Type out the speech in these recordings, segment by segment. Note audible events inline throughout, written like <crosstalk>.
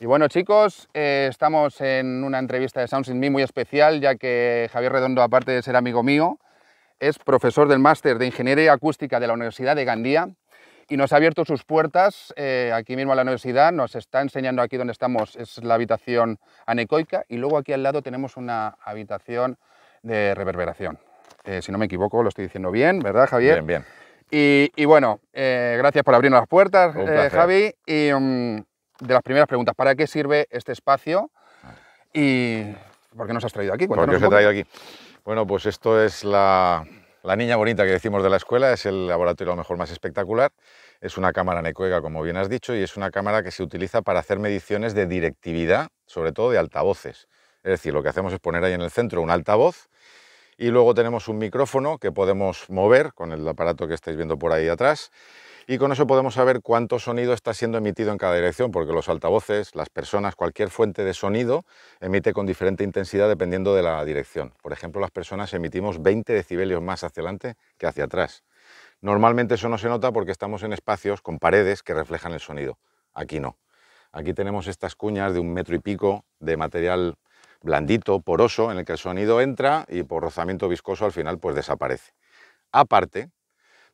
Y bueno chicos, eh, estamos en una entrevista de Sounds in Me muy especial, ya que Javier Redondo, aparte de ser amigo mío, es profesor del máster de Ingeniería Acústica de la Universidad de Gandía y nos ha abierto sus puertas eh, aquí mismo a la universidad, nos está enseñando aquí donde estamos, es la habitación anecoica y luego aquí al lado tenemos una habitación de reverberación. Eh, si no me equivoco, lo estoy diciendo bien, ¿verdad Javier? Bien, bien. Y, bueno, gracias por abrirnos las puertas, Javi. Mm, de las primeras preguntas, ¿para qué sirve este espacio? ¿Y por qué nos has traído aquí? aquí? Bueno, pues esto es la, niña bonita que decimos de la escuela, es el laboratorio a lo mejor más espectacular. Es una cámara necuega, como bien has dicho, y es una cámara que se utiliza para hacer mediciones de directividad, sobre todo de altavoces. Es decir, lo que hacemos es poner ahí en el centro un altavoz y luego tenemos un micrófono que podemos mover con el aparato que estáis viendo por ahí atrás y con eso podemos saber cuánto sonido está siendo emitido en cada dirección, porque los altavoces, las personas, cualquier fuente de sonido emite con diferente intensidad dependiendo de la dirección. Por ejemplo, las personas emitimos 20 decibelios más hacia adelante que hacia atrás. Normalmente eso no se nota porque estamos en espacios con paredes que reflejan el sonido. Aquí no. Aquí tenemos estas cuñas de un metro y pico de material blandito, poroso, en el que el sonido entra y por rozamiento viscoso al final pues desaparece. Aparte,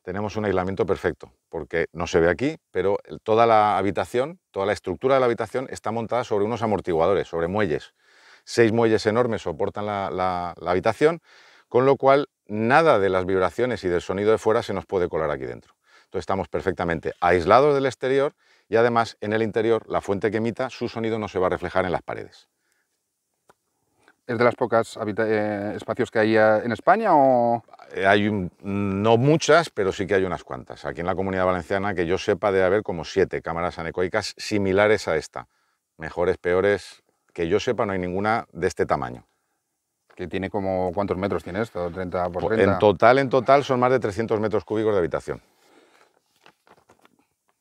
tenemos un aislamiento perfecto, porque no se ve aquí, pero toda la habitación, toda la estructura de la habitación está montada sobre unos amortiguadores, sobre muelles. Seis muelles enormes soportan la, habitación, con lo cual nada de las vibraciones y del sonido de fuera se nos puede colar aquí dentro. Entonces estamos perfectamente aislados del exterior y además en el interior la fuente que emita su sonido no se va a reflejar en las paredes. ¿Es de las pocas eh, espacios que hay eh, en España o...? Eh, hay no muchas, pero sí que hay unas cuantas. Aquí en la Comunidad Valenciana, que yo sepa, debe haber como siete cámaras anecoicas similares a esta. Mejores, peores, que yo sepa, no hay ninguna de este tamaño. Que tiene como... ¿Cuántos metros tiene esto? ¿30 por 30? En total, en total, son más de 300 metros cúbicos de habitación.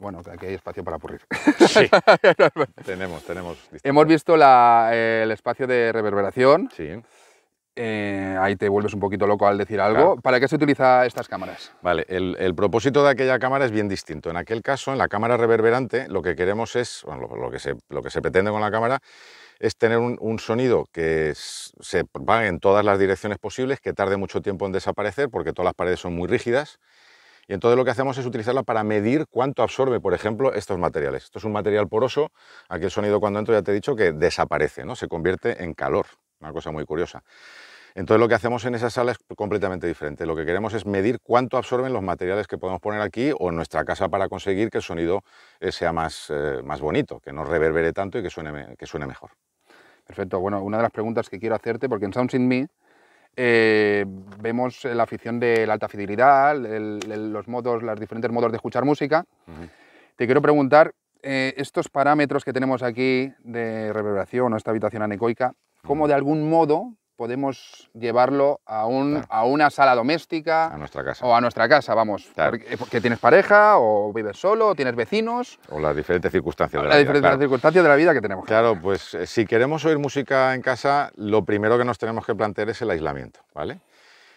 Bueno, aquí hay espacio para aburrir. Sí. <laughs> tenemos, tenemos. Hemos visto eh, el espacio de reverberación. Sí. Eh, ahí te vuelves un poquito loco al decir algo. ¿Para qué se utilizan estas cámaras? Vale, el, propósito de aquella cámara es bien distinto. En aquel caso, en la cámara reverberante, lo que queremos es, lo, que, se, lo que se pretende con la cámara es tener un, sonido que se va en todas las direcciones posibles, que tarde mucho tiempo en desaparecer porque todas las paredes son muy rígidas y entonces lo que hacemos es utilizarla para medir cuánto absorbe, por ejemplo, estos materiales. Esto es un material poroso, aquí el sonido cuando entro ya te he dicho que desaparece, ¿no? se convierte en calor, una cosa muy curiosa. Entonces lo que hacemos en esa sala es completamente diferente. Lo que queremos es medir cuánto absorben los materiales que podemos poner aquí o en nuestra casa para conseguir que el sonido eh, sea más, eh, más bonito, que no reverbere tanto y que suene, que suene mejor. Perfecto. Bueno, una de las preguntas que quiero hacerte, porque en Sounds in Me eh, vemos la afición de la alta fidelidad, los modos, los diferentes modos de escuchar música. Te quiero preguntar, eh, estos parámetros que tenemos aquí de reverberación o esta habitación anecoica, ¿cómo de algún modo podemos llevarlo a, un, a una sala doméstica. A nuestra casa. O a nuestra casa, vamos. Eh, porque tienes pareja, o vives solo, o tienes vecinos. O las diferentes circunstancias de la, vida. circunstancias de la vida que tenemos. Claro, pues eh, si queremos oír música en casa, lo primero que nos tenemos que plantear es el aislamiento, ¿vale?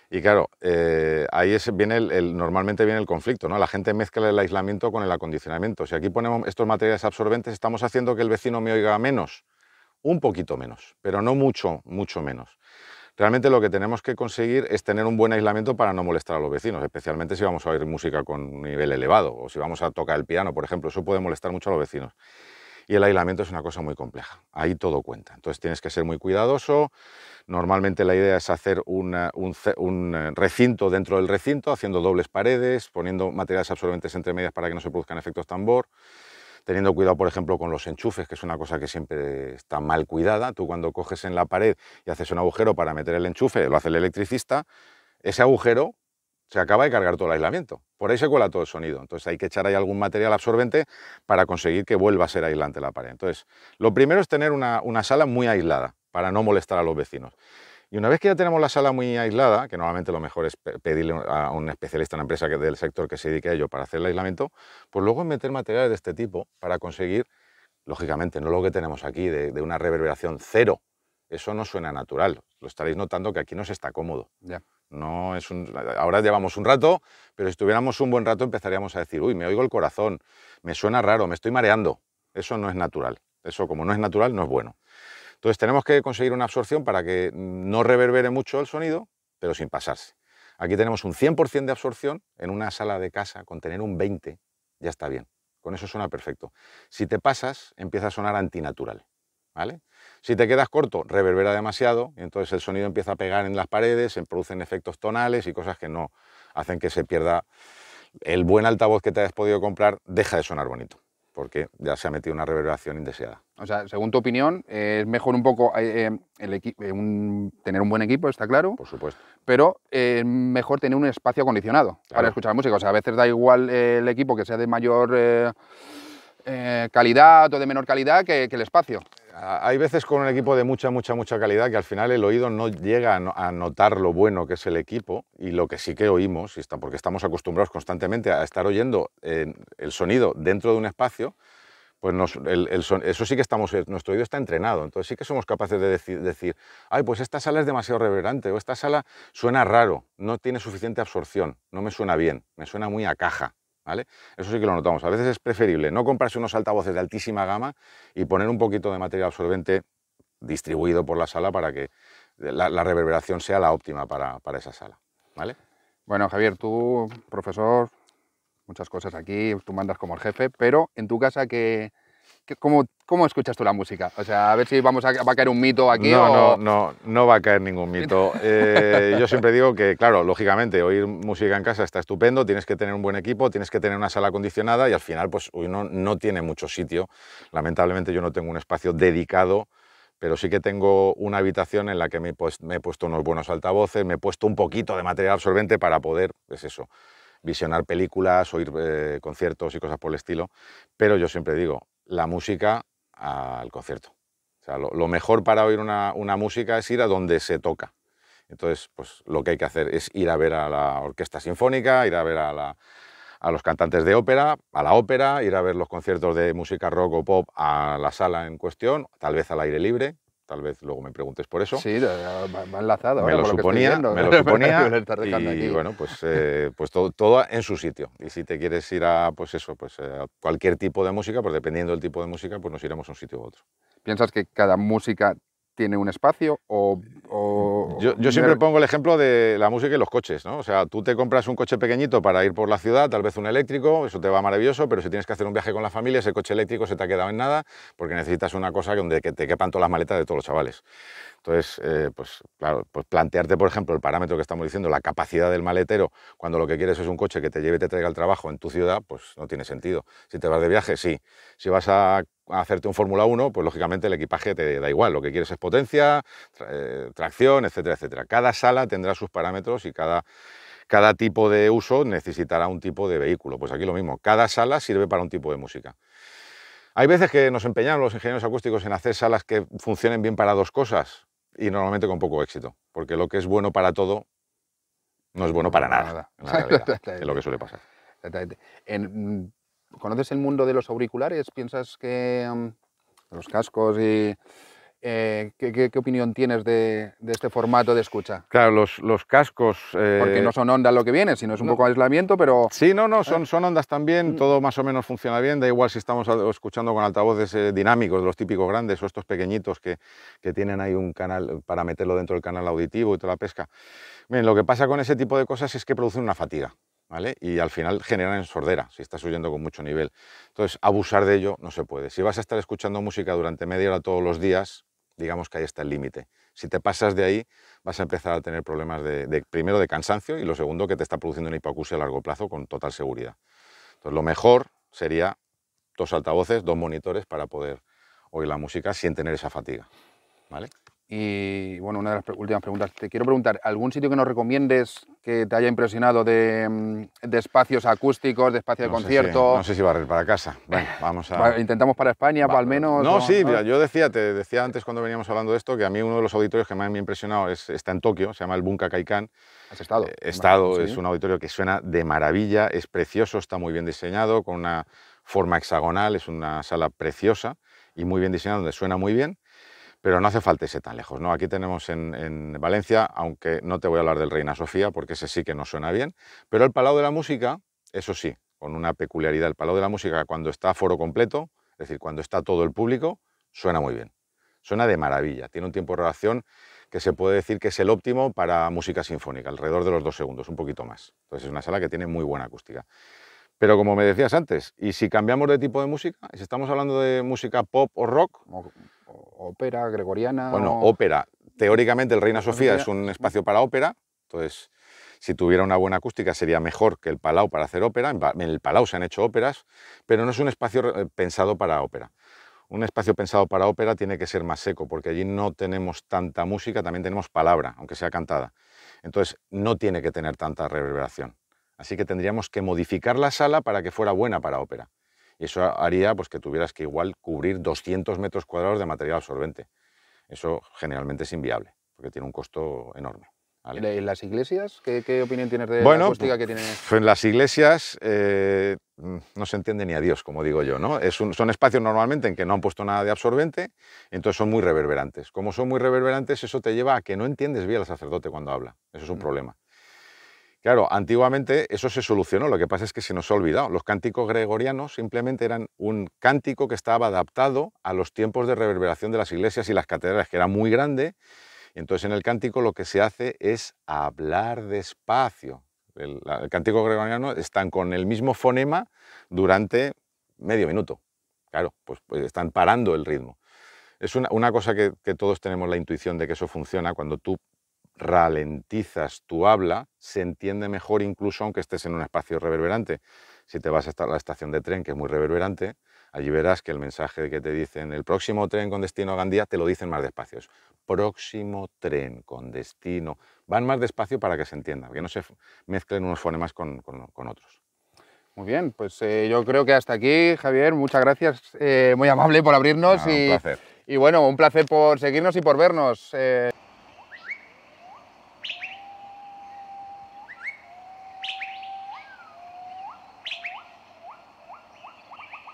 Y claro, eh, ahí viene el, normalmente viene el conflicto, ¿no? La gente mezcla el aislamiento con el acondicionamiento. Si aquí ponemos estos materiales absorbentes, estamos haciendo que el vecino me oiga menos un poquito menos, pero no mucho, mucho menos. Realmente lo que tenemos que conseguir es tener un buen aislamiento para no molestar a los vecinos, especialmente si vamos a oír música con nivel elevado o si vamos a tocar el piano, por ejemplo, eso puede molestar mucho a los vecinos. Y el aislamiento es una cosa muy compleja, ahí todo cuenta. Entonces tienes que ser muy cuidadoso. Normalmente la idea es hacer un, un, recinto dentro del recinto, haciendo dobles paredes, poniendo materiales absorbentes entre medias para que no se produzcan efectos tambor teniendo cuidado, por ejemplo, con los enchufes, que es una cosa que siempre está mal cuidada. Tú cuando coges en la pared y haces un agujero para meter el enchufe, lo hace el electricista, ese agujero se acaba de cargar todo el aislamiento. Por ahí se cuela todo el sonido. Entonces hay que echar ahí algún material absorbente para conseguir que vuelva a ser aislante la pared. Entonces, lo primero es tener una, sala muy aislada para no molestar a los vecinos. Y una vez que ya tenemos la sala muy aislada, que normalmente lo mejor es pedirle a un especialista, a una empresa del sector que se dedique a ello para hacer el aislamiento, pues luego meter materiales de este tipo para conseguir, lógicamente, no lo que tenemos aquí, de, una reverberación cero. Eso no suena natural. Lo estaréis notando que aquí no se está cómodo. Ya. No es ahora llevamos un rato, pero si tuviéramos un buen rato empezaríamos a decir, uy, me oigo el corazón, me suena raro, me estoy mareando. Eso no es natural. Eso como no es natural, no es bueno. Entonces tenemos que conseguir una absorción para que no reverbere mucho el sonido, pero sin pasarse. Aquí tenemos un 100% de absorción, en una sala de casa con tener un 20 ya está bien, con eso suena perfecto. Si te pasas, empieza a sonar antinatural, ¿vale? Si te quedas corto, reverbera demasiado, y entonces el sonido empieza a pegar en las paredes, se producen efectos tonales y cosas que no hacen que se pierda el buen altavoz que te hayas podido comprar, deja de sonar bonito, porque ya se ha metido una reverberación indeseada. O sea, según tu opinión, eh, es mejor un poco eh, eh, el tener un buen equipo, está claro. Por supuesto. Pero es mejor tener un espacio acondicionado para escuchar música. O sea, a veces da igual el equipo que sea de mayor calidad o de menor calidad que, el espacio. Hay veces con un equipo de mucha, mucha, mucha calidad que al final el oído no llega a notar lo bueno que es el equipo y lo que sí que oímos, porque estamos acostumbrados constantemente a estar oyendo el sonido dentro de un espacio pues eso sí que estamos, eh, nuestro oído está entrenado, entonces sí que somos capaces de decir, ay, pues esta sala es demasiado reverberante o esta sala suena raro, no tiene suficiente absorción, no me suena bien, me suena muy a caja. ¿Vale? Eso sí que lo notamos. A veces es preferible no comprarse unos altavoces de altísima gama y poner un poquito de material absorbente distribuido por la sala para que la, reverberación sea la óptima para, para esa sala. ¿Vale? Bueno, Javier, tú, profesor, muchas cosas aquí, tú mandas como el jefe, pero en tu casa, ¿qué, cómo, escuchas tú la música? O sea, a ver si vamos a, va a caer un mito aquí. No, o... no, no, no va a caer ningún <laughs> mito. Eh, yo siempre digo que, claro, lógicamente, oír música en casa está estupendo, tienes que tener un buen equipo, tienes que tener una sala acondicionada y al final, pues uno no tiene mucho sitio. Lamentablemente yo no tengo un espacio dedicado pero sí que tengo una habitación en la que me, he pues, puesto unos buenos altavoces, me he puesto un poquito de material absorbente para poder, es pues eso, visionar películas, oír eh, conciertos y cosas por el estilo, pero yo siempre digo, la música al concierto. sea, lo, mejor para oír una, música es ir a donde se toca. Entonces, pues lo que hay que hacer es ir a ver a la orquesta sinfónica, ir a ver a, a los cantantes de ópera, a la ópera, ir a ver los conciertos de música rock o pop a la sala en cuestión, tal vez al aire libre, Tal vez luego me preguntes por eso. Sí, ah, enlazado. Me, lo, me lo suponía, me lo suponía. y bueno, pues, eh, pues todo, todo, en su sitio. Y si te quieres ir a, pues eso, pues eh, a cualquier tipo de música, pues dependiendo del tipo de música, pues nos iremos a un sitio u otro. ¿Piensas que cada música tiene un espacio o yo, siempre pongo el ejemplo de la música y los coches, ¿no? O sea, tú te compras un coche pequeñito para ir por la ciudad, tal vez un eléctrico, eso te va maravilloso, pero si tienes que hacer un viaje con la familia, ese coche eléctrico se te ha quedado en nada porque necesitas una cosa donde te quepan todas las maletas de todos los chavales. Entonces, eh, pues claro, pues plantearte, por ejemplo, el parámetro que estamos diciendo, la capacidad del maletero, cuando lo que quieres es un coche que te lleve y te traiga al trabajo en tu ciudad, pues no tiene sentido. Si te vas de viaje, sí. Si vas a hacerte un Fórmula 1, pues lógicamente el equipaje te da igual, lo que quieres es potencia, eh, tracción, etcétera, etcétera. Cada sala tendrá sus parámetros y cada, cada tipo de uso necesitará un tipo de vehículo. Pues aquí lo mismo, cada sala sirve para un tipo de música. Hay veces que nos empeñamos los ingenieros acústicos en hacer salas que funcionen bien para dos cosas y normalmente con poco éxito, porque lo que es bueno para todo no es bueno para nada, <laughs> es lo que suele pasar. En, ¿Conoces el mundo de los auriculares? ¿Piensas que mm, los cascos y... Eh, ¿qué, opinión tienes de, este formato de escucha? Claro, los, los cascos... Eh, Porque no son ondas lo que viene, sino es un poco aislamiento, pero... Sí, no, no, son, ah. son ondas también, mm. todo más o menos funciona bien, da igual si estamos escuchando con altavoces dinámicos eh, dinámicos, los típicos grandes o estos pequeñitos que, que, tienen ahí un canal para meterlo dentro del canal auditivo y toda la pesca. Bien, lo que pasa con ese tipo de cosas es que producen una fatiga. Y al final generan sordera, si estás huyendo con mucho nivel. Entonces, abusar de ello no se puede. Si vas a estar escuchando música durante media hora todos los días, digamos que ahí está el límite. Si te pasas de ahí, vas a empezar a tener problemas de, primero de cansancio y lo segundo que te está produciendo una hipoacusia a largo plazo con total seguridad. Entonces, lo mejor sería dos altavoces, dos monitores para poder oír la música sin tener esa fatiga, ¿vale? Y bueno, una de las últimas preguntas. Te quiero preguntar, ¿algún sitio que nos recomiendes que te haya impresionado de, mm, espacios acústicos, de espacios de concierto? no sé si ir para casa. vamos a... Intentamos para España, para al menos... No, sí, yo decía, te decía antes cuando veníamos hablando de esto, que a mí uno de los auditorios que más me ha impresionado es, está en Tokio, se llama el Bunka Kaikan. ¿Has estado? Eh, he estado, es un auditorio que suena de maravilla, es precioso, está muy bien diseñado, con una forma hexagonal, es una sala preciosa y muy bien diseñada, donde suena muy bien pero no hace falta irse tan lejos. ¿no? Aquí tenemos en, Valencia, aunque no te voy a hablar del Reina Sofía, porque ese sí que no suena bien, pero el Palau de la Música, eso sí, con una peculiaridad, el Palau de la Música cuando está a foro completo, es decir, cuando está todo el público, suena muy bien, suena de maravilla, tiene un tiempo de relación que se puede decir que es el óptimo para música sinfónica, alrededor de los dos segundos, un poquito más. Entonces es una sala que tiene muy buena acústica. Pero como me decías antes, ¿y si cambiamos de tipo de música? Si estamos hablando de música pop o rock, ópera gregoriana. Bueno, ópera. Teóricamente el Reina Sofía es un espacio para ópera, entonces si tuviera una buena acústica sería mejor que el Palau para hacer ópera. En el Palau se han hecho óperas, pero no es un espacio eh, pensado para ópera. Un espacio pensado para ópera tiene que ser más seco, porque allí no tenemos tanta música, también tenemos palabra, aunque sea cantada. Entonces no tiene que tener tanta reverberación. Así que tendríamos que modificar la sala para que fuera buena para ópera. Y eso haría pues, que tuvieras que igual cubrir 200 metros cuadrados de material absorbente. Eso generalmente es inviable, porque tiene un costo enorme. ¿En las iglesias? ¿Qué, opinión tienes de la acústica pues, que tienen? En las iglesias eh, no se entiende ni a Dios, como digo yo. ¿no? son espacios normalmente en que no han puesto nada de absorbente, entonces son muy reverberantes. Como son muy reverberantes, eso te lleva a que no entiendes bien al sacerdote cuando habla. Eso es un mm. problema. Claro, antiguamente eso se solucionó, lo que pasa es que se nos ha olvidado. Los cánticos gregorianos simplemente eran un cántico que estaba adaptado a los tiempos de reverberación de las iglesias y las catedrales, que era muy grande. Entonces en el cántico lo que se hace es hablar despacio. El, el cántico gregoriano están con el mismo fonema durante medio minuto. Claro, pues, pues están parando el ritmo. Es una, cosa que, que todos tenemos la intuición de que eso funciona cuando tú ralentizas tu habla, se entiende mejor incluso aunque estés en un espacio reverberante. Si te vas a la estación de tren, que es muy reverberante, allí verás que el mensaje que te dicen, el próximo tren con destino a Gandía, te lo dicen más despacio. próximo tren con destino. Van más despacio para que se entienda, que no se mezclen unos fonemas con, otros. Muy bien, pues eh, yo creo que hasta aquí, Javier. Muchas gracias, eh, muy amable por abrirnos. y, un placer. y bueno, un placer por seguirnos y por vernos. Eh.